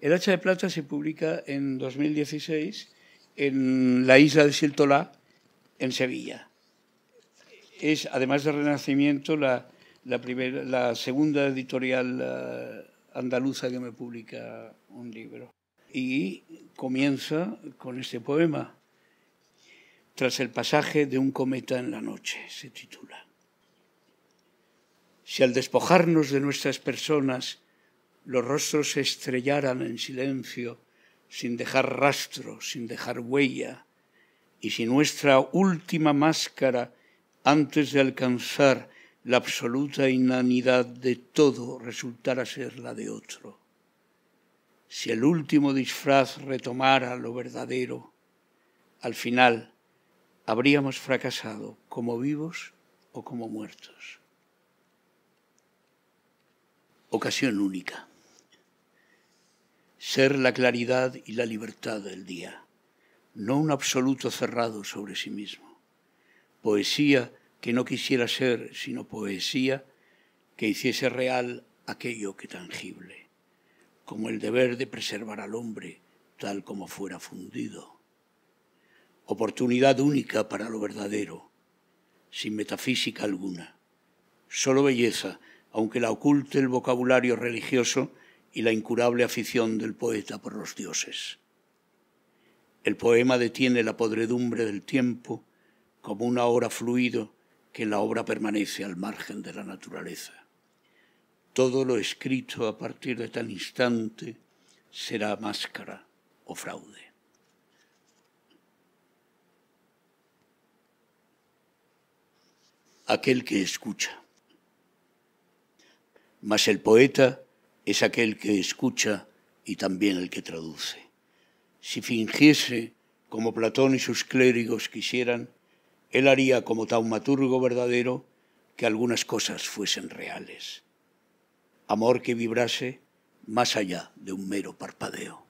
El hacha de plata se publica en 2016 en la isla de Siltolá, en Sevilla. Es, además de Renacimiento, la, la segunda editorial eh, andaluza que me publica un libro. Y comienza con este poema, Tras el pasaje de un cometa en la noche, se titula. Si al despojarnos de nuestras personas los rostros se estrellaran en silencio, sin dejar rastro, sin dejar huella, y si nuestra última máscara, antes de alcanzar la absoluta inanidad de todo, resultara ser la de otro, si el último disfraz retomara lo verdadero, al final habríamos fracasado como vivos o como muertos. Ocasión única ser la claridad y la libertad del día, no un absoluto cerrado sobre sí mismo. Poesía que no quisiera ser sino poesía que hiciese real aquello que tangible, como el deber de preservar al hombre tal como fuera fundido. Oportunidad única para lo verdadero, sin metafísica alguna. Solo belleza, aunque la oculte el vocabulario religioso, y la incurable afición del poeta por los dioses. El poema detiene la podredumbre del tiempo como una obra fluido que en la obra permanece al margen de la naturaleza. Todo lo escrito a partir de tal instante será máscara o fraude. Aquel que escucha. Mas el poeta es aquel que escucha y también el que traduce. Si fingiese, como Platón y sus clérigos quisieran, él haría como taumaturgo verdadero que algunas cosas fuesen reales. Amor que vibrase más allá de un mero parpadeo.